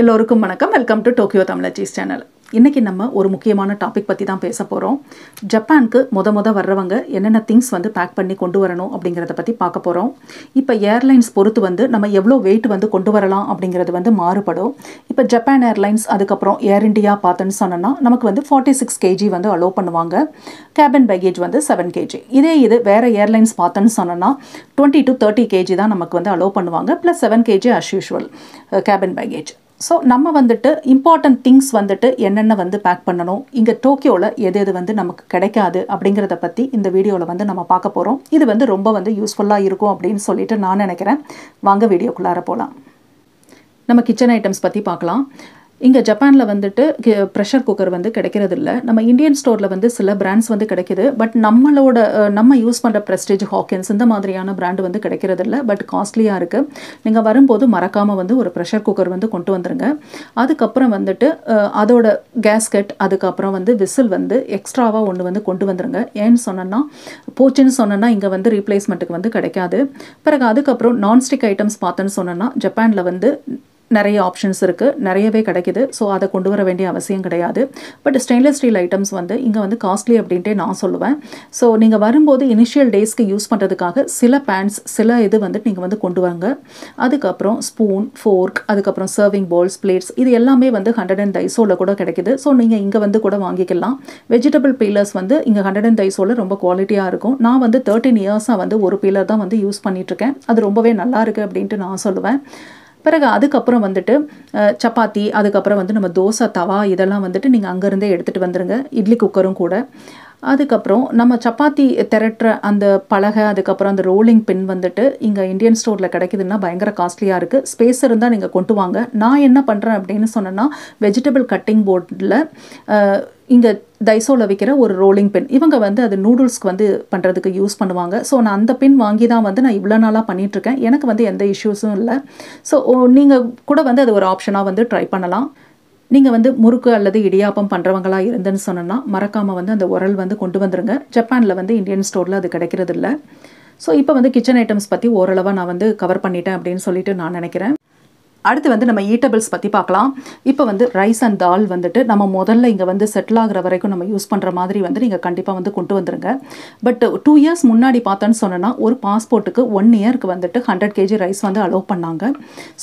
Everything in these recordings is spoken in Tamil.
எல்லோருக்கும் வணக்கம் welcome to Tokyo Tamizhachis channel இன்றைக்கி நம்ம ஒரு முக்கியமான டாபிக் பற்றி தான் பேச போகிறோம் ஜப்பானுக்கு மொத மொதல் வர்றவங்க என்னென்ன திங்ஸ் வந்து பேக் பண்ணி கொண்டு வரணும் அப்படிங்கிறத பற்றி பார்க்க போகிறோம் இப்போ ஏர்லைன்ஸ் பொறுத்து வந்து நம்ம எவ்வளோ வெயிட் வந்து கொண்டு வரலாம் அப்படிங்கிறது வந்து மாறுபடும் இப்போ ஜப்பான் ஏர்லைன்ஸ் அதுக்கப்புறம் ஏர் இண்டியா பார்த்தோன்னு சொன்னோன்னா நமக்கு வந்து ஃபார்ட்டி சிக்ஸ் கேஜி வந்து அலோவ் பண்ணுவாங்க கேபின் பேகேஜ் வந்து செவன் கேஜி இதே இது வேறு ஏர்லைன்ஸ் பார்த்தோன்னு சொன்னோன்னா டுவெண்ட்டி டு தேர்ட்டி கேஜி தான் நமக்கு வந்து அலோவ் பண்ணுவாங்க plus seven kg as usual cabin baggage so நம்ம வந்துட்டு இம்பார்ட்டண்ட் திங்ஸ் வந்துட்டு என்னென்ன வந்து பேக் பண்ணணும் இங்கே டோக்கியோவில் எது எது வந்து நமக்கு கிடைக்காது அப்படிங்கிறத பற்றி இந்த வீடியோவில் வந்து நம்ம பார்க்க போகிறோம் இது வந்து ரொம்ப வந்து யூஸ்ஃபுல்லாக இருக்கும் அப்படின்னு சொல்லிட்டு நான் நினைக்கிறேன் வாங்க வீடியோக்குள்ளார போகலாம் நம்ம கிச்சன் ஐட்டம்ஸ் பற்றி பார்க்கலாம் இங்கே ஜப்பானில் வந்துட்டு ப்ரெஷர் குக்கர் வந்து கிடைக்கிறது இல்லை நம்ம இந்தியன் ஸ்டோரில் வந்து சில பிராண்ட்ஸ் வந்து கிடைக்கிது பட் நம்மளோட நம்ம யூஸ் பண்ணுற ப்ரெஸ்டேஜ் ஹாக்கின்ஸ் இந்த மாதிரியான பிராண்டு வந்து கிடைக்கிறது இல்லை பட் காஸ்ட்லியாக இருக்குது நீங்கள் வரும்போது மறக்காமல் வந்து ஒரு ப்ரெஷர் குக்கர் வந்து கொண்டு வந்துருங்க அதுக்கப்புறம் வந்துட்டு அதோட கேஸ்கெட் அதுக்கப்புறம் வந்து விசில் வந்து எக்ஸ்ட்ராவாக ஒன்று வந்து கொண்டு வந்துருங்க ஏன்னு சொன்னோன்னா போச்சுன்னு சொன்னோன்னா இங்கே வந்து ரீப்ளேஸ்மெண்ட்டுக்கு வந்து கிடைக்காது பிறகு அதுக்கப்புறம் நான்ஸ்டிக் ஐட்டம்ஸ் பார்த்தோன்னு சொன்னோன்னா ஜப்பானில் வந்து நிறைய ஆப்ஷன்ஸ் இருக்குது நிறையவே கிடைக்கிது ஸோ அதை கொண்டு வர வேண்டிய அவசியம் கிடையாது பட் ஸ்டெயின்லெஸ் ஸ்டீல் ஐட்டம்ஸ் வந்து இங்கே வந்து காஸ்ட்லி அப்படின்ட்டு நான் சொல்லுவேன் ஸோ நீங்கள் வரும்போது இனிஷியல் டேஸ்க்கு யூஸ் பண்ணுறதுக்காக சில பேண்ட்ஸ் சில இது வந்துட்டு நீங்கள் வந்து கொண்டு வாங்க அதுக்கப்புறம் ஸ்பூன் ஃபோர்க் அதுக்கப்புறம் சர்விங் பவுல்ஸ் பிளேட்ஸ் இது எல்லாமே வந்து ஹண்ட்ரட் அண்ட் தைசோவில் கூட கிடைக்கிது ஸோ நீங்கள் இங்கே வந்து கூட வாங்கிக்கலாம் வெஜிடபிள் பீலர்ஸ் வந்து இங்கே ஹண்ட்ரட் அண்ட் தைசோவில் ரொம்ப குவாலிட்டியாக இருக்கும் நான் வந்து தேர்ட்டின் இயர்ஸாக வந்து ஒரு பீலர் தான் வந்து யூஸ் பண்ணிகிட்ருக்கேன் அது ரொம்பவே நல்லா இருக்குது அப்படின்ட்டு நான் சொல்லுவேன் பிறகு அதுக்கப்புறம் வந்துட்டு சப்பாத்தி அதுக்கப்புறம் வந்து நம்ம தோசை தவா இதெல்லாம் வந்துட்டு நீங்கள் அங்கேருந்தே எடுத்துகிட்டு வந்துடுங்க இட்லி குக்கரும் கூட அதுக்கப்புறம் நம்ம சப்பாத்தி திரட்டுற அந்த பலகை அதுக்கப்புறம் அந்த ரோலிங் பின் வந்துட்டு இங்கே இந்தியன் ஸ்டோரில் கிடைக்குதுன்னா பயங்கர காஸ்ட்லியாக இருக்குது ஸ்பேஸ் இருந்தால் நீங்கள் கொண்டு வாங்க நான் என்ன பண்ணுறேன் அப்படின்னு சொன்னேன்னா வெஜிடபிள் கட்டிங் போர்டில் இங்கே டைசோவில் வைக்கிற ஒரு ரோலிங் பென் இவங்க வந்து அது நூடுல்ஸ்க்கு வந்து பண்ணுறதுக்கு யூஸ் பண்ணுவாங்க ஸோ நான் அந்த பென் வாங்கி தான் வந்து நான் இவ்வளோ நாளாக பண்ணிகிட்ருக்கேன் எனக்கு வந்து எந்த இஷ்யூஸும் இல்லை ஸோ நீங்கள் கூட வந்து அது ஒரு ஆப்ஷனாக வந்து ட்ரை பண்ணலாம் நீங்கள் வந்து முறுக்கு அல்லது இடியாப்பம் பண்ணுறவங்களாக இருந்துன்னு சொன்னோன்னா மறக்காமல் வந்து அந்த உரல் வந்து கொண்டு வந்துடுங்க ஜப்பானில் வந்து இந்தியன் ஸ்டோரில் அது கிடைக்கிறது இல்லை ஸோ இப்போ வந்து கிச்சன் ஐட்டம்ஸ் பற்றி ஓரளவாக நான் வந்து கவர் பண்ணிட்டேன் அப்படின்னு சொல்லிட்டு நான் நினைக்கிறேன் அடுத்து வந்து நம்ம ஈட்டபிள்ஸ் பற்றி பார்க்கலாம் இப்போ வந்து ரைஸ் அண்ட் தால் வந்துட்டு நம்ம முதல்ல இங்கே வந்து செட்டில் ஆகிற வரைக்கும் நம்ம யூஸ் பண்ணுற மாதிரி வந்து நீங்கள் கண்டிப்பாக வந்து கொண்டு வந்துருங்க பட் டூ இயர்ஸ் முன்னாடி பார்த்தோன்னு சொன்னோன்னா ஒரு பாஸ்போர்ட்டுக்கு ஒன் இயருக்கு வந்துட்டு ஹண்ட்ரட் கேஜி ரைஸ் வந்து அலோவ் பண்ணாங்க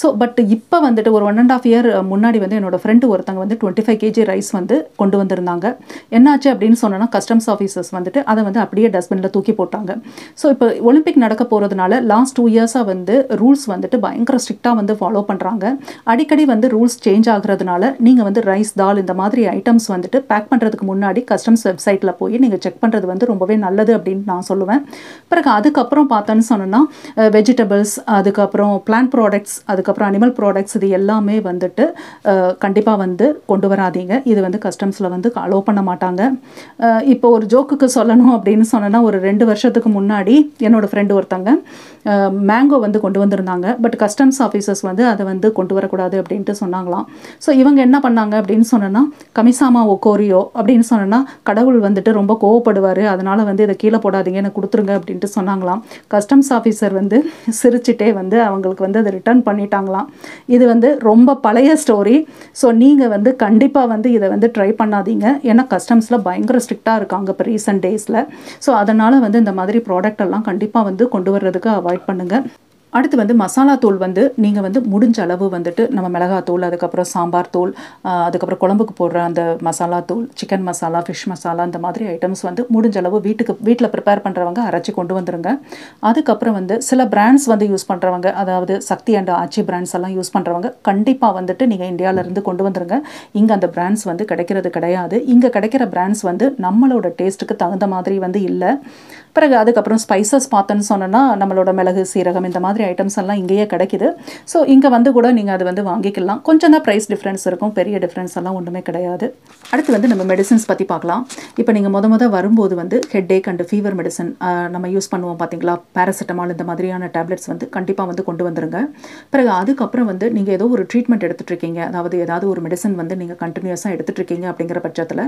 ஸோ பட் இப்போ வந்துட்டு ஒரு ஒன் அண்ட் ஆஃப் இயர் முன்னாடி வந்து என்னோடய ஃப்ரெண்டு ஒருத்தங்க வந்து டுவெண்ட்டி ஃபைவ் கேஜி ரைஸ் வந்து கொண்டு வந்திருந்தாங்க என்னாச்சு அப்படின்னு சொன்னோன்னா கஸ்டம்ஸ் ஆஃபீஸர்ஸ் வந்துட்டு அதை வந்து அப்படியே டஸ்ட்பினில் தூக்கி போட்டாங்க ஸோ இப்போ ஒலிம்பிக் நடக்க போகிறதுனால லாஸ்ட் டூ இயர்ஸாக வந்து ரூல்ஸ் வந்துட்டு பயங்கர ஸ்ட்ரிக்டாக வந்து ஃபாலோ பண்ணுறாங்க சொல்கிறாங்க அடிக்கடி வந்து ரூல்ஸ் சேஞ்ச் ஆகுறதுனால நீங்கள் வந்து ரைஸ் தால் இந்த மாதிரி ஐட்டம்ஸ் வந்துட்டு பேக் பண்ணுறதுக்கு முன்னாடி கஸ்டம்ஸ் வெப்சைட்டில் போய் நீங்கள் செக் பண்ணுறது வந்து ரொம்பவே நல்லது அப்படின்னு நான் சொல்லுவேன் பிறகு அதுக்கப்புறம் பார்த்தோன்னு சொன்னோன்னா வெஜிடபிள்ஸ் அதுக்கப்புறம் பிளான்ட் ப்ராடக்ட்ஸ் அதுக்கப்புறம் அனிமல் ப்ராடக்ட்ஸ் இது எல்லாமே வந்துட்டு கண்டிப்பாக வந்து கொண்டு வராதிங்க இது வந்து கஸ்டம்ஸில் வந்து அலோவ் பண்ண மாட்டாங்க இப்போ ஒரு ஜோக்குக்கு சொல்லணும் அப்படின்னு சொன்னோன்னா ஒரு ரெண்டு வருஷத்துக்கு முன்னாடி என்னோடய ஃப்ரெண்டு ஒருத்தங்க மேங்கோ வந்து கொண்டு வந்திருந்தாங்க பட் கஸ்டம்ஸ் ஆஃபீஸர்ஸ் வந்து அதை வந்து வந்து கொண்டு வரக்கூடாது அப்படின்ட்டு சொன்னாங்களாம் ஸோ இவங்க என்ன பண்ணாங்க அப்படின்னு சொன்னோன்னா கமிசாமா ஒக்கோரியோ அப்படின்னு சொன்னோன்னா கடவுள் வந்துட்டு ரொம்ப கோவப்படுவார் அதனால் வந்து இதை கீழே போடாதீங்க எனக்கு கொடுத்துருங்க அப்படின்ட்டு சொன்னாங்களாம் கஸ்டம்ஸ் ஆஃபீஸர் வந்து சிரிச்சிட்டே வந்து அவங்களுக்கு வந்து அதை ரிட்டர்ன் பண்ணிட்டாங்களாம் இது வந்து ரொம்ப பழைய ஸ்டோரி ஸோ நீங்கள் வந்து கண்டிப்பாக வந்து இதை வந்து ட்ரை பண்ணாதீங்க ஏன்னா கஸ்டம்ஸில் பயங்கர ஸ்ட்ரிக்டாக இருக்காங்க இப்போ ரீசெண்ட் டேஸில் ஸோ அதனால் வந்து இந்த மாதிரி ப்ராடக்ட் எல்லாம் கண்டிப்பாக வந்து கொண்டு வர்றதுக்கு அவாய்ட் பண்ணுங்கள் அடுத்து வந்து மசாலா தூள் வந்து நீங்கள் வந்து முடிஞ்ச அளவு வந்துட்டு நம்ம மிளகாத்தூள் அதுக்கப்புறம் சாம்பார் தூள் அதுக்கப்புறம் குழம்புக்கு போடுற அந்த மசாலா தூள் சிக்கன் மசாலா ஃபிஷ் மசாலா இந்த மாதிரி ஐட்டம்ஸ் வந்து முடிஞ்ச அளவு வீட்டுக்கு வீட்டில் ப்ரிப்பேர் பண்ணுறவங்க அரைச்சி கொண்டு வந்துருங்க அதுக்கப்புறம் வந்து சில பிராண்ட்ஸ் வந்து யூஸ் பண்ணுறவங்க அதாவது சக்தி அண்ட் ஆச்சி பிராண்ட்ஸ் எல்லாம் யூஸ் பண்ணுறவங்க கண்டிப்பாக வந்துட்டு நீங்கள் இந்தியாவிலேருந்து கொண்டு வந்துருங்க இங்கே அந்த பிராண்ட்ஸ் வந்து கிடைக்கிறது கிடையாது இங்கே கிடைக்கிற பிராண்ட்ஸ் வந்து நம்மளோட டேஸ்ட்டுக்கு தகுந்த மாதிரி வந்து இல்லை பிறகு அதுக்கப்புறம் ஸ்பைசஸ் பார்த்தோன்னு சொன்னோன்னா நம்மளோட மிளகு சீரகம் இந்த மாதிரி மாதிரி ஐட்டம்ஸ் எல்லாம் இங்கேயே கிடைக்கிது ஸோ இங்கே வந்து கூட நீங்கள் அது வந்து வாங்கிக்கலாம் கொஞ்சம் தான் ப்ரைஸ் டிஃப்ரென்ஸ் இருக்கும் பெரிய டிஃப்ரென்ஸ் எல்லாம் ஒன்றுமே கிடையாது அடுத்து வந்து நம்ம மெடிசன்ஸ் பற்றி பார்க்கலாம் இப்போ நீங்கள் முத முத வரும்போது வந்து headache and fever medicine நம்ம யூஸ் பண்ணுவோம் பார்த்தீங்களா பேராசிட்டமால் இந்த மாதிரியான டேப்லெட்ஸ் வந்து கண்டிப்பாக வந்து கொண்டு வந்துருங்க பிறகு அதுக்கப்புறம் வந்து நீங்கள் ஏதோ ஒரு ட்ரீட்மெண்ட் இருக்கீங்க அதாவது ஏதாவது ஒரு மெடிசன் வந்து நீங்கள் கண்டினியூஸாக இருக்கீங்க அப்படிங்கிற பட்சத்தில்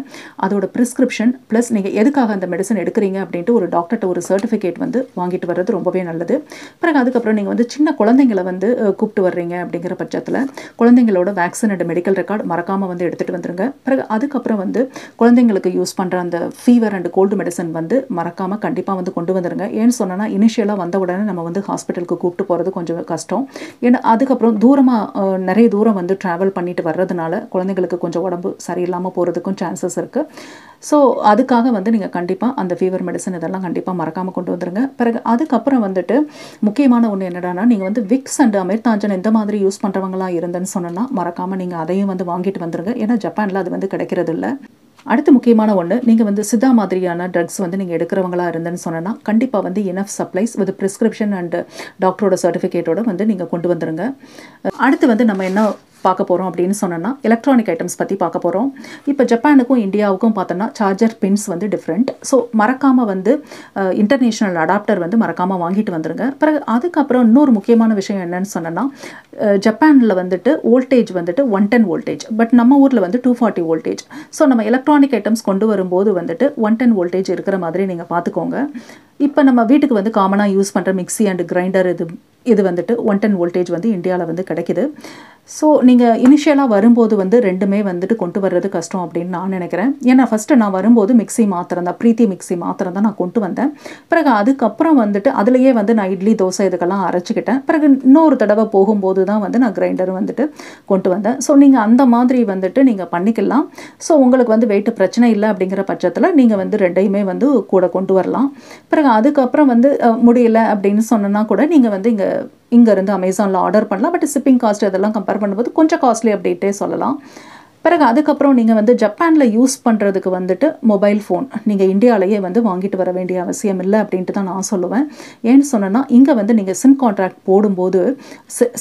அதோட ப்ரிஸ்கிரிப்ஷன் ப்ளஸ் நீங்கள் எதுக்காக அந்த மெடிசன் எடுக்கிறீங்க அப்படின்ட்டு ஒரு டாக்டர்கிட்ட ஒரு சர்டிஃபிகேட் வந்து வாங்கிட்டு வர்றது ரொம்பவே நல்லது பிறகு அதுக்கப்புறம் நீங்கள் நீங்கள் வந்து சின்ன குழந்தைங்களை வந்து கூப்பிட்டு வர்றீங்க அப்படிங்கிற பட்சத்தில் குழந்தைங்களோட வேக்சின் அண்ட் மெடிக்கல் ரெக்கார்டு மறக்காமல் வந்து எடுத்துகிட்டு வந்துருங்க பிறகு அதுக்கப்புறம் வந்து குழந்தைங்களுக்கு யூஸ் பண்ணுற அந்த ஃபீவர் அண்ட் கோல்டு மெடிசன் வந்து மறக்காமல் கண்டிப்பாக வந்து கொண்டு வந்துருங்க ஏன்னு சொன்னால் இனிஷியலாக வந்த உடனே நம்ம வந்து ஹாஸ்பிட்டலுக்கு கூப்பிட்டு போகிறது கொஞ்சம் கஷ்டம் ஏன்னா அதுக்கப்புறம் தூரமாக நிறைய தூரம் வந்து ட்ராவல் பண்ணிட்டு வர்றதுனால குழந்தைங்களுக்கு கொஞ்சம் உடம்பு சரியில்லாமல் போகிறதுக்கும் சான்சஸ் இருக்குது ஸோ அதுக்காக வந்து நீங்கள் கண்டிப்பாக அந்த ஃபீவர் மெடிசன் இதெல்லாம் கண்டிப்பாக மறக்காமல் கொண்டு வந்துருங்க பிறகு அதுக்கப்புறம் வந்துட்டு முக்கியமான ஒன்று என்னடானா நீங்கள் வந்து விக்ஸ் அண்ட் அமிர்தாஞ்சன் எந்த மாதிரி யூஸ் பண்ணுறவங்களா இருந்தேன்னு சொன்னால் மறக்காமல் நீங்கள் அதையும் வந்து வாங்கிட்டு வந்துருங்க ஏன்னா ஜப்பானில் அது வந்து கிடைக்கிறது இல்லை அடுத்து முக்கியமான ஒன்று நீங்கள் வந்து சிதா மாதிரியான ட்ரக்ஸ் வந்து நீங்கள் எடுக்கிறவங்களா இருந்தேன்னு சொன்னால் கண்டிப்பாக வந்து enough supplies with prescription and டாக்டரோட சர்டிஃபிகேட்டோட வந்து நீங்கள் கொண்டு வந்துடுங்க அடுத்து வந்து நம்ம என்ன பார்க்க போகிறோம் அப்படின்னு சொன்னோன்னா எலக்ட்ரானிக் ஐட்டம்ஸ் பற்றி பார்க்க போகிறோம் இப்போ ஜப்பானுக்கும் இந்தியாவுக்கும் பார்த்தோன்னா சார்ஜர் பின்ஸ் வந்து டிஃப்ரெண்ட் ஸோ மறக்காமல் வந்து இன்டர்நேஷ்னல் அடாப்டர் வந்து மறக்காமல் வாங்கிட்டு வந்துடுங்க பிறகு அதுக்கப்புறம் இன்னொரு முக்கியமான விஷயம் என்னன்னு சொன்னோன்னா ஜப்பானில் வந்துட்டு வோல்டேஜ் வந்துட்டு ஒன் டென் வோல்டேஜ் பட் நம்ம ஊரில் வந்து டூ ஃபார்ட்டி வோல்டேஜ் ஸோ நம்ம எலக்ட்ரானிக் ஐட்டம்ஸ் கொண்டு வரும்போது வந்துட்டு ஒன் டென் வோல்டேஜ் இருக்கிற மாதிரி நீங்கள் பார்த்துக்கோங்க இப்போ நம்ம வீட்டுக்கு வந்து காமனாக யூஸ் பண்ணுற மிக்சி அண்ட் கிரைண்டர் இது இது வந்துட்டு ஒன் டென் வோல்டேஜ் வந்து இந்தியாவில் வந்து கிடைக்கிது ஸோ நீங்கள் இனிஷியலாக வரும்போது வந்து ரெண்டுமே வந்துட்டு கொண்டு வர்றது கஷ்டம் அப்படின்னு நான் நினைக்கிறேன் ஏன்னா ஃபஸ்ட்டு நான் வரும்போது மிக்சி மாத்திரம் தான் ப்ரீத்தி மிக்சி மாத்திரம் தான் நான் கொண்டு வந்தேன் பிறகு அதுக்கப்புறம் வந்துட்டு அதுலேயே வந்து நான் இட்லி தோசை இதுக்கெல்லாம் அரைச்சிக்கிட்டேன் பிறகு இன்னொரு தடவை போகும்போது தான் வந்து நான் கிரைண்டர் வந்துட்டு கொண்டு வந்தேன் ஸோ நீங்கள் அந்த மாதிரி வந்துட்டு நீங்கள் பண்ணிக்கலாம் ஸோ உங்களுக்கு வந்து வெயிட் பிரச்சனை இல்லை அப்படிங்கிற பட்சத்தில் நீங்கள் வந்து ரெண்டையுமே வந்து கூட கொண்டு வரலாம் பிறகு அதுக்கப்புறம் வந்து முடியலை அப்படின்னு சொன்னால் கூட நீங்கள் வந்து இங்கே இங்கேருந்து அமேசானில் ஆர்டர் பண்ணலாம் பட் ஷிப்பிங் காஸ்ட் இதெல்லாம் கம்பேர் பண்ணும்போது கொஞ்சம் காஸ்ட்லி அப்படின்ட்டே சொல்லலாம் பிறகு அதுக்கப்புறம் நீங்கள் வந்து ஜப்பானில் யூஸ் பண்ணுறதுக்கு வந்துட்டு மொபைல் ஃபோன் நீங்கள் இந்தியாவிலேயே வந்து வாங்கிட்டு வர வேண்டிய அவசியம் இல்லை அப்படின்ட்டு தான் நான் சொல்லுவேன் ஏன்னு சொன்னேன்னா இங்கே வந்து நீங்கள் சிம் கான்ட்ராக்ட் போடும்போது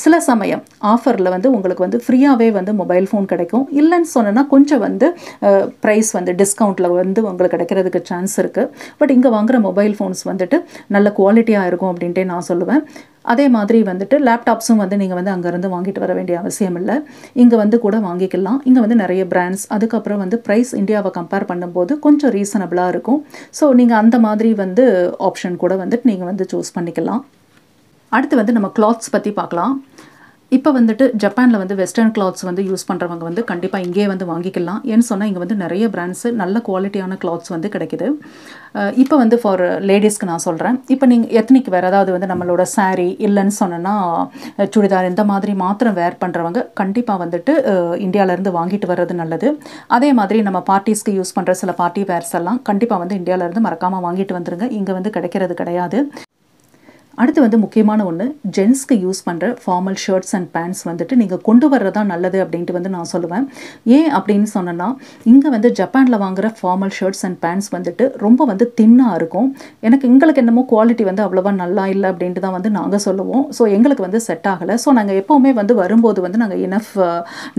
சில சமயம் ஆஃபரில் வந்து உங்களுக்கு வந்து ஃப்ரீயாகவே வந்து மொபைல் ஃபோன் கிடைக்கும் இல்லைன்னு சொன்னேன்னா கொஞ்சம் வந்து ப்ரைஸ் வந்து டிஸ்கவுண்ட்டில் வந்து உங்களுக்கு கிடைக்கிறதுக்கு சான்ஸ் இருக்குது பட் இங்கே வாங்குகிற மொபைல் ஃபோன்ஸ் வந்துட்டு நல்ல குவாலிட்டியாக இருக்கும் அப்படின்ட்டே நான் சொல்லுவேன் அதே மாதிரி வந்துட்டு லேப்டாப்ஸும் வந்து நீங்கள் வந்து அங்கேருந்து வாங்கிட்டு வர வேண்டிய அவசியம் இல்லை இங்கே வந்து கூட வாங்கிக்கலாம் இங்கே வந்து நிறைய பிராண்ட்ஸ் அதுக்கப்புறம் வந்து ப்ரைஸ் இந்தியாவை கம்பேர் பண்ணும்போது கொஞ்சம் ரீசனபிளாக இருக்கும் ஸோ நீங்கள் அந்த மாதிரி வந்து ஆப்ஷன் கூட வந்துட்டு நீங்கள் வந்து சூஸ் பண்ணிக்கலாம் அடுத்து வந்து நம்ம கிளாத்ஸ் பற்றி பார்க்கலாம் இப்போ வந்துட்டு ஜப்பானில் வந்து வெஸ்டர்ன் கிளாத்ஸ் வந்து யூஸ் பண்ணுறவங்க வந்து கண்டிப்பாக இங்கேயே வந்து வாங்கிக்கலாம் ஏன்னு சொன்னால் இங்கே வந்து நிறைய பிராண்ட்ஸு நல்ல குவாலிட்டியான கிளாத்ஸ் வந்து கிடைக்கிது இப்போ வந்து ஃபார் லேடிஸ்க்கு நான் சொல்கிறேன் இப்போ நீங்கள் எத்னிக் வேறு அதாவது வந்து நம்மளோட சாரீ இல்லைன்னு சொன்னால் சுடிதார் இந்த மாதிரி மாத்திரம் வேர் பண்ணுறவங்க கண்டிப்பாக வந்துட்டு இந்தியாவிலேருந்து வாங்கிட்டு வர்றது நல்லது அதே மாதிரி நம்ம பார்ட்டிஸ்க்கு யூஸ் பண்ணுற சில பார்ட்டி வேர்ஸ் எல்லாம் கண்டிப்பாக வந்து இந்தியாவிலேருந்து மறக்காமல் வாங்கிட்டு வந்துருங்க இங்கே வந்து கிடைக்கிறது கிடையாது அடுத்து வந்து முக்கியமான ஒன்று ஜென்ஸ்க்கு யூஸ் பண்ணுற ஃபார்மல் ஷர்ட்ஸ் அண்ட் பேண்ட்ஸ் வந்துட்டு நீங்கள் கொண்டு வர்றதா நல்லது அப்படின்ட்டு வந்து நான் சொல்லுவேன் ஏன் அப்படின்னு சொன்னேன்னா இங்கே வந்து ஜப்பானில் வாங்குகிற ஃபார்மல் ஷர்ட்ஸ் அண்ட் பேண்ட்ஸ் வந்துட்டு ரொம்ப வந்து தின்னாக இருக்கும் எனக்கு எங்களுக்கு என்னமோ குவாலிட்டி வந்து அவ்வளோவா நல்லா இல்லை அப்படின்ட்டு தான் வந்து நாங்கள் சொல்லுவோம் ஸோ எங்களுக்கு வந்து செட் ஆகலை ஸோ நாங்கள் எப்போவுமே வந்து வரும்போது வந்து நாங்கள் இனஃப்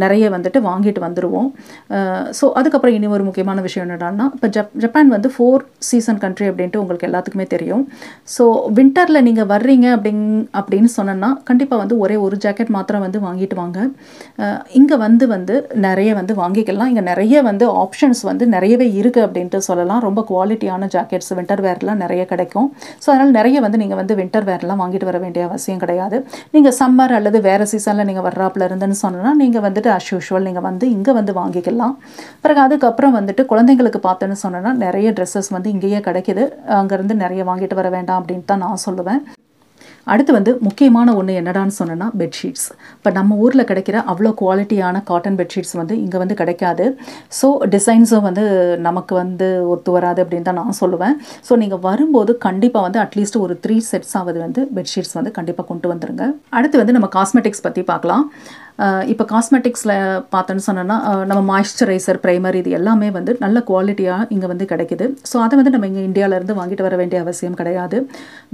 நிறைய வந்துட்டு வாங்கிட்டு வந்துடுவோம் ஸோ அதுக்கப்புறம் இனி ஒரு முக்கியமான விஷயம் என்னடான்னா இப்போ ஜப் ஜப்பான் வந்து ஃபோர் சீசன் கண்ட்ரி அப்படின்ட்டு உங்களுக்கு எல்லாத்துக்குமே தெரியும் ஸோ வின்டரில் நீங்கள் நீங்கள் வர்றீங்க அப்படிங் அப்படின்னு சொன்னோன்னா கண்டிப்பாக வந்து ஒரே ஒரு ஜாக்கெட் மாத்திரம் வந்து வாங்கிட்டு வாங்க இங்கே வந்து வந்து நிறைய வந்து வாங்கிக்கலாம் இங்கே நிறைய வந்து ஆப்ஷன்ஸ் வந்து நிறையவே இருக்குது அப்படின்ட்டு சொல்லலாம் ரொம்ப குவாலிட்டியான ஜாக்கெட்ஸ் வின்டர் வேர்லாம் நிறைய கிடைக்கும் ஸோ அதனால் நிறைய வந்து நீங்கள் வந்து வின்டர் வேர்லாம் வாங்கிட்டு வர வேண்டிய அவசியம் கிடையாது நீங்கள் சம்மர் அல்லது வேறு சீசனில் நீங்கள் வர்றாப்பில் இருந்துன்னு சொன்னோன்னா நீங்கள் வந்துட்டு அஷ்யூஷுவல் யூஷுவல் நீங்கள் வந்து இங்கே வந்து வாங்கிக்கலாம் பிறகு அதுக்கப்புறம் வந்துட்டு குழந்தைங்களுக்கு பார்த்தோன்னு சொன்னோன்னா நிறைய ட்ரெஸ்ஸஸ் வந்து இங்கேயே கிடைக்கிது அங்கேருந்து நிறைய வாங்கிட்டு வர வேண்டாம் அப்படின்ட்டு தான் நான் சொல்லுவேன் அடுத்து வந்து முக்கியமான ஒன்று என்னடான்னு சொன்னோன்னா பெட்ஷீட்ஸ் இப்போ நம்ம ஊரில் கிடைக்கிற அவ்வளோ குவாலிட்டியான காட்டன் பெட்ஷீட்ஸ் வந்து இங்கே வந்து கிடைக்காது ஸோ டிசைன்ஸும் வந்து நமக்கு வந்து ஒத்து வராது அப்படின்னு தான் நான் சொல்லுவேன் ஸோ நீங்கள் வரும்போது கண்டிப்பாக வந்து அட்லீஸ்ட் ஒரு த்ரீ செட்ஸ் ஆகுது வந்து பெட்ஷீட்ஸ் வந்து கண்டிப்பாக கொண்டு வந்துருங்க அடுத்து வந்து நம்ம காஸ்மெட்டிக்ஸ் பற்றி பார்க்கலாம் இப்போ காஸ்மெட்டிக்ஸில் பார்த்தோன்னு சொன்னோன்னா நம்ம மாய்ஸ்சரைசர் ப்ரைமர் இது எல்லாமே வந்து நல்ல குவாலிட்டியாக இங்கே வந்து கிடைக்கிது ஸோ அதை வந்து நம்ம இங்கே இந்தியாவிலேருந்து வாங்கிட்டு வர வேண்டிய அவசியம் கிடையாது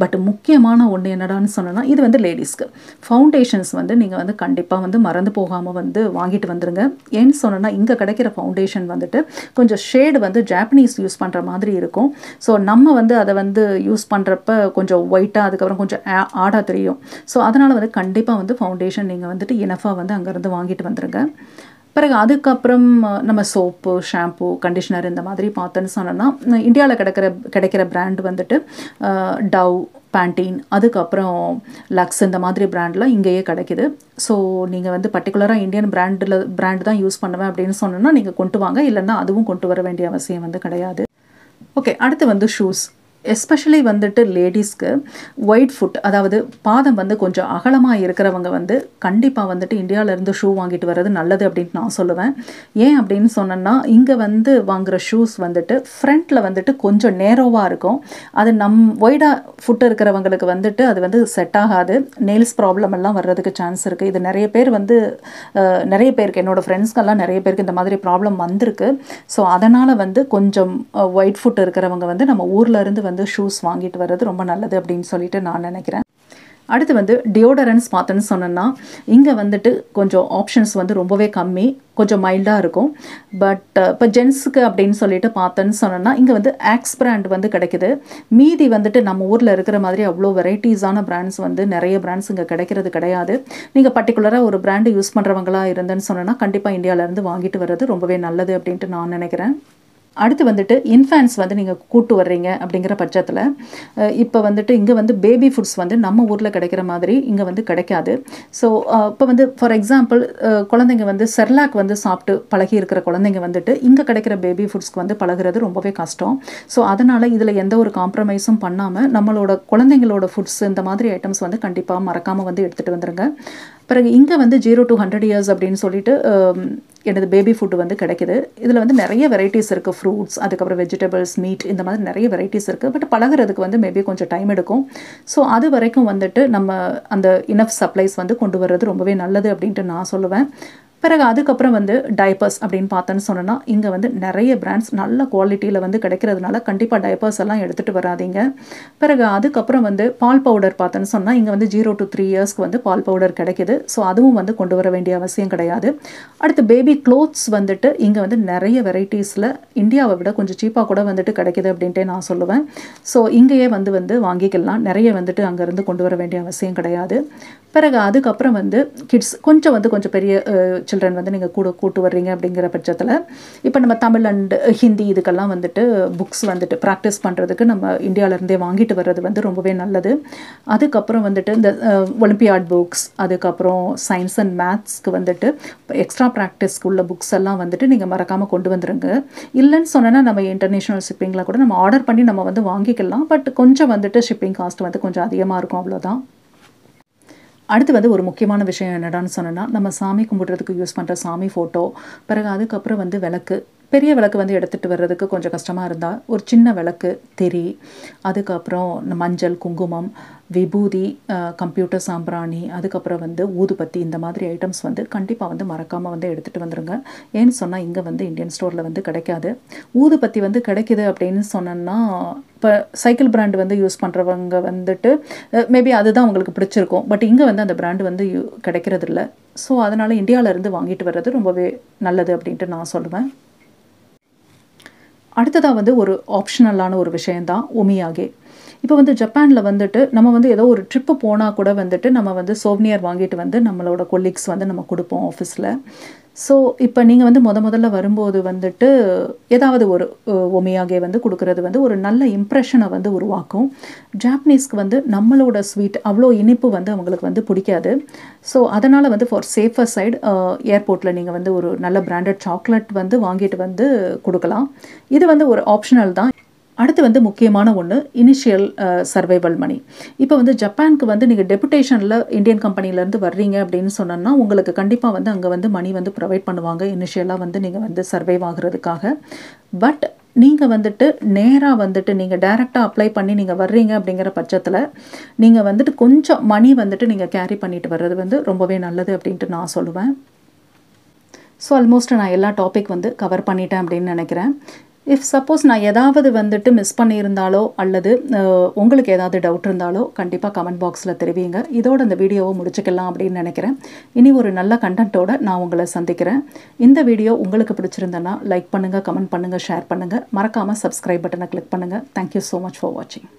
பட் முக்கியமான ஒன்று என்னடான்னு சொன்னோன்னா இது வந்து லேடிஸ்க்கு ஃபவுண்டேஷன்ஸ் வந்து நீங்கள் வந்து கண்டிப்பாக வந்து மறந்து போகாமல் வந்து வாங்கிட்டு வந்துருங்க ஏன்னு சொன்னோன்னா இங்கே கிடைக்கிற ஃபவுண்டேஷன் வந்துட்டு கொஞ்சம் ஷேடு வந்து ஜாப்பனீஸ் யூஸ் பண்ணுற மாதிரி இருக்கும் ஸோ நம்ம வந்து அதை வந்து யூஸ் பண்ணுறப்ப கொஞ்சம் ஒயிட்டாக அதுக்கப்புறம் கொஞ்சம் ஆடாக தெரியும் ஸோ அதனால் வந்து கண்டிப்பாக வந்து ஃபவுண்டேஷன் நீங்கள் வந்துட்டு இனஃபாக வந்து வந்து அங்கேருந்து வாங்கிட்டு வந்துடுங்க பிறகு அதுக்கப்புறம் நம்ம சோப்பு ஷாம்பு கண்டிஷ்னர் இந்த மாதிரி பார்த்தோன்னு சொன்னோன்னா இந்தியாவில் கிடைக்கிற கிடைக்கிற பிராண்ட் வந்துட்டு டவ் பேண்டீன் அதுக்கப்புறம் லக்ஸ் இந்த மாதிரி பிராண்ட்லாம் இங்கேயே கிடைக்கிது ஸோ நீங்கள் வந்து பர்டிகுலராக இந்தியன் பிராண்டில் பிராண்டு தான் யூஸ் பண்ணுவேன் அப்படின்னு சொன்னோன்னா நீங்கள் கொண்டு வாங்க இல்லைன்னா அதுவும் கொண்டு வர வேண்டிய அவசியம் வந்து கிடையாது ஓகே அடுத்து வந்து ஷூஸ் எஸ்பெஷலி வந்துட்டு லேடிஸ்க்கு ஒயிட் ஃபுட் அதாவது பாதம் வந்து கொஞ்சம் அகலமாக இருக்கிறவங்க வந்து கண்டிப்பாக வந்துட்டு இந்தியாவிலேருந்து ஷூ வாங்கிட்டு வர்றது நல்லது அப்படின்ட்டு நான் சொல்லுவேன் ஏன் அப்படின்னு சொன்னேன்னா இங்கே வந்து வாங்குகிற ஷூஸ் வந்துட்டு ஃப்ரண்ட்டில் வந்துட்டு கொஞ்சம் நேரோவாக இருக்கும் அது நம் ஒய்டாக ஃபுட்டு இருக்கிறவங்களுக்கு வந்துட்டு அது வந்து செட் ஆகாது நெயில்ஸ் ப்ராப்ளம் எல்லாம் வர்றதுக்கு சான்ஸ் இருக்குது இது நிறைய பேர் வந்து நிறைய பேருக்கு என்னோடய ஃப்ரெண்ட்ஸ்க்கெல்லாம் நிறைய பேருக்கு இந்த மாதிரி ப்ராப்ளம் வந்திருக்கு ஸோ அதனால் வந்து கொஞ்சம் ஒயிட் ஃபுட் இருக்கிறவங்க வந்து நம்ம ஊர்லேருந்து வந்து ஷூஸ் வாங்கிட்டு வர்றது ரொம்ப நல்லது அப்படின்னு சொல்லிட்டு நான் நினைக்கிறேன் அடுத்து வந்து டியோடரன்ஸ் பார்த்தோன்னு சொன்னோன்னா இங்கே வந்துட்டு கொஞ்சம் ஆப்ஷன்ஸ் வந்து ரொம்பவே கம்மி கொஞ்சம் மைல்டாக இருக்கும் பட் இப்போ ஜென்ஸுக்கு அப்படின்னு சொல்லிட்டு பார்த்தேன்னு சொன்னோன்னா இங்கே வந்து ஆக்ஸ் பிராண்ட் வந்து கிடைக்குது மீதி வந்துட்டு நம்ம ஊரில் இருக்கிற மாதிரி அவ்வளோ வெரைட்டிஸான பிராண்ட்ஸ் வந்து நிறைய பிராண்ட்ஸ் இங்கே கிடைக்கிறது கிடையாது நீங்கள் பர்டிகுலராக ஒரு பிராண்டு யூஸ் பண்ணுறவங்களாக இருந்தேன்னு சொன்னோன்னா கண்டிப்பாக இந்தியாவிலேருந்து வாங்கிட்டு வர்றது ரொம்பவே நல்லது அப்படின்ட்டு நான் நினைக்கிறேன் அடுத்து வந்துட்டு இன்ஃபேன்ஸ் வந்து நீங்கள் கூட்டு வர்றீங்க அப்படிங்கிற பட்சத்தில் இப்போ வந்துட்டு இங்கே வந்து பேபி ஃபுட்ஸ் வந்து நம்ம ஊரில் கிடைக்கிற மாதிரி இங்கே வந்து கிடைக்காது ஸோ இப்போ வந்து ஃபார் எக்ஸாம்பிள் குழந்தைங்க வந்து செர்லாக் வந்து சாப்பிட்டு பழகி இருக்கிற குழந்தைங்க வந்துட்டு இங்கே கிடைக்கிற பேபி ஃபுட்ஸ்க்கு வந்து பழகிறது ரொம்பவே கஷ்டம் ஸோ அதனால் இதில் எந்த ஒரு காம்ப்ரமைஸும் பண்ணாமல் நம்மளோட குழந்தைங்களோட ஃபுட்ஸ் இந்த மாதிரி ஐட்டம்ஸ் வந்து கண்டிப்பாக மறக்காமல் வந்து எடுத்துகிட்டு வந்துடுங்க பிறகு இங்கே வந்து ஜீரோ டூ ஹண்ட்ரட் இயர்ஸ் அப்படின்னு சொல்லிட்டு um, எனது பேபி ஃபுட்டு வந்து கிடைக்கிது இதில் வந்து நிறைய வெரைட்டிஸ் இருக்குது ஃப்ரூட்ஸ் அதுக்கப்புறம் வெஜிடபிள்ஸ் மீட் இந்த மாதிரி நிறைய வெரைட்டிஸ் இருக்குது பட் பழகிறதுக்கு வந்து மேபி கொஞ்சம் டைம் எடுக்கும் ஸோ அது வரைக்கும் வந்துட்டு நம்ம அந்த இனஃப் சப்ளைஸ் வந்து கொண்டு வர்றது ரொம்பவே நல்லது அப்படின்ட்டு நான் சொல்லுவேன் பிறகு அதுக்கப்புறம் வந்து டைப்பர்ஸ் அப்படின்னு பார்த்தோன்னு சொன்னோன்னா இங்கே வந்து நிறைய பிராண்ட்ஸ் நல்ல குவாலிட்டியில் வந்து கிடைக்கிறதுனால கண்டிப்பாக டைப்பர்ஸ் எல்லாம் எடுத்துகிட்டு வராதிங்க பிறகு அதுக்கப்புறம் வந்து பால் பவுடர் பார்த்தோன்னு சொன்னால் இங்கே வந்து ஜீரோ டு த்ரீ இயர்ஸ்க்கு வந்து பால் பவுடர் கிடைக்கிது ஸோ அதுவும் வந்து கொண்டு வர வேண்டிய அவசியம் கிடையாது அடுத்து பேபி க்ளோத்ஸ் வந்துட்டு இங்கே வந்து நிறைய வெரைட்டிஸில் இந்தியாவை விட கொஞ்சம் சீப்பாக கூட வந்துட்டு கிடைக்கிது அப்படின்ட்டு நான் சொல்லுவேன் ஸோ இங்கேயே வந்து வந்து வாங்கிக்கலாம் நிறைய வந்துட்டு அங்கேருந்து கொண்டு வர வேண்டிய அவசியம் கிடையாது பிறகு அதுக்கப்புறம் வந்து கிட்ஸ் கொஞ்சம் வந்து கொஞ்சம் பெரிய சில்ட்ரன் வந்து நீங்கள் கூட கூட்டு வர்றீங்க அப்படிங்கிற பட்சத்தில் இப்போ நம்ம தமிழ் அண்டு ஹிந்தி இதுக்கெல்லாம் வந்துட்டு புக்ஸ் வந்துட்டு ப்ராக்டிஸ் பண்ணுறதுக்கு நம்ம இந்தியாவிலேருந்தே வாங்கிட்டு வர்றது வந்து ரொம்பவே நல்லது அதுக்கப்புறம் வந்துட்டு இந்த ஒலிம்பியாட் புக்ஸ் அதுக்கப்புறம் சயின்ஸ் அண்ட் மேத்ஸ்க்கு வந்துட்டு எக்ஸ்ட்ரா ப்ராக்டிஸ்க்கு உள்ள புக்ஸ் எல்லாம் வந்துட்டு நீங்கள் மறக்காமல் கொண்டு வந்துடுங்க இல்லைன்னு சொன்னால் நம்ம இன்டர்நேஷ்னல் ஷிப்பிங்கில் கூட நம்ம ஆர்டர் பண்ணி நம்ம வந்து வாங்கிக்கலாம் பட் கொஞ்சம் வந்துட்டு ஷிப்பிங் காஸ்ட் வந்து கொஞ்சம் அதிகமாக இருக்கும் அவ்வளோதான் அடுத்து வந்து ஒரு முக்கியமான விஷயம் என்னடான்னு சொன்னோன்னா நம்ம சாமி கும்பிட்றதுக்கு யூஸ் பண்ணுற சாமி ஃபோட்டோ பிறகு அதுக்கப்புறம் வந்து விளக்கு பெரிய விளக்கு வந்து எடுத்துகிட்டு வர்றதுக்கு கொஞ்சம் கஷ்டமாக இருந்தால் ஒரு சின்ன விளக்கு தெரி அதுக்கப்புறம் மஞ்சள் குங்குமம் விபூதி கம்ப்யூட்டர் சாம்பிராணி அதுக்கப்புறம் வந்து ஊதுபத்தி இந்த மாதிரி ஐட்டம்ஸ் வந்து கண்டிப்பாக வந்து மறக்காமல் வந்து எடுத்துகிட்டு வந்துடுங்க ஏன்னு சொன்னால் இங்கே வந்து இந்தியன் ஸ்டோரில் வந்து கிடைக்காது ஊதுபத்தி வந்து கிடைக்கிது அப்படின்னு சொன்னோன்னா இப்போ சைக்கிள் பிராண்டு வந்து யூஸ் பண்ணுறவங்க வந்துட்டு மேபி அதுதான் அவங்களுக்கு பிடிச்சிருக்கும் பட் இங்கே வந்து அந்த பிராண்டு வந்து யூ கிடைக்கிறது இல்லை ஸோ அதனால் இந்தியாவிலேருந்து வாங்கிட்டு வர்றது ரொம்பவே நல்லது அப்படின்ட்டு நான் சொல்லுவேன் அடுத்ததாக வந்து ஒரு ஆப்ஷனலான ஒரு விஷயந்தான் ஒமியாகே இப்போ வந்து ஜப்பானில் வந்துட்டு நம்ம வந்து ஏதோ ஒரு ட்ரிப்பு போனால் கூட வந்துட்டு நம்ம வந்து சோவ்னியர் வாங்கிட்டு வந்து நம்மளோட கொலீக்ஸ் வந்து நம்ம கொடுப்போம் ஆஃபீஸில் ஸோ இப்போ நீங்கள் வந்து முத முதல்ல வரும்போது வந்துட்டு ஏதாவது ஒரு ஒமையாகே வந்து கொடுக்கறது வந்து ஒரு நல்ல இம்ப்ரெஷனை வந்து உருவாக்கும் ஜாப்பனீஸ்க்கு வந்து நம்மளோட ஸ்வீட் அவ்வளோ இனிப்பு வந்து அவங்களுக்கு வந்து பிடிக்காது ஸோ அதனால் வந்து ஃபார் சேஃபர் சைடு ஏர்போர்ட்டில் நீங்கள் வந்து ஒரு நல்ல பிராண்டட் சாக்லேட் வந்து வாங்கிட்டு வந்து கொடுக்கலாம் இது வந்து ஒரு ஆப்ஷனல் தான் அடுத்து வந்து முக்கியமான ஒன்று இனிஷியல் சர்வைவல் மணி இப்போ வந்து ஜப்பானுக்கு வந்து நீங்கள் டெபுடேஷனில் இந்தியன் கம்பெனிலேருந்து வர்றீங்க அப்படின்னு சொன்னோம்னா உங்களுக்கு கண்டிப்பாக வந்து அங்கே வந்து மணி வந்து ப்ரொவைட் பண்ணுவாங்க இனிஷியலாக வந்து நீங்கள் வந்து சர்வைவ் ஆகுறதுக்காக பட் நீங்கள் வந்துட்டு நேராக வந்துட்டு நீங்கள் டைரெக்டாக அப்ளை பண்ணி நீங்கள் வர்றீங்க அப்படிங்கிற பட்சத்தில் நீங்கள் வந்துட்டு கொஞ்சம் மணி வந்துட்டு நீங்கள் கேரி பண்ணிட்டு வர்றது வந்து ரொம்பவே நல்லது அப்படின்ட்டு நான் சொல்லுவேன் ஸோ ஆல்மோஸ்ட் நான் எல்லா டாபிக் வந்து கவர் பண்ணிட்டேன் அப்படின்னு நினைக்கிறேன் இஃப் சப்போஸ் நான் ஏதாவது வந்துட்டு மிஸ் பண்ணியிருந்தாலோ அல்லது உங்களுக்கு ஏதாவது டவுட் இருந்தாலோ கண்டிப்பாக கமெண்ட் பாக்ஸில் தெரிவிங்க இதோட இந்த வீடியோவை முடிச்சுக்கலாம் அப்படின்னு நினைக்கிறேன் இனி ஒரு நல்ல கண்டென்ட்டோட நான் உங்களை சந்திக்கிறேன் இந்த வீடியோ உங்களுக்கு பிடிச்சிருந்தேன்னா லைக் பண்ணுங்கள் கமெண்ட் பண்ணுங்கள் ஷேர் பண்ணுங்கள் மறக்காமல் சப்ஸ்கிரைப் பட்டனை கிளிக் பண்ணுங்கள் தேங்க்யூ ஸோ மச் ஃபார் வாட்சிங்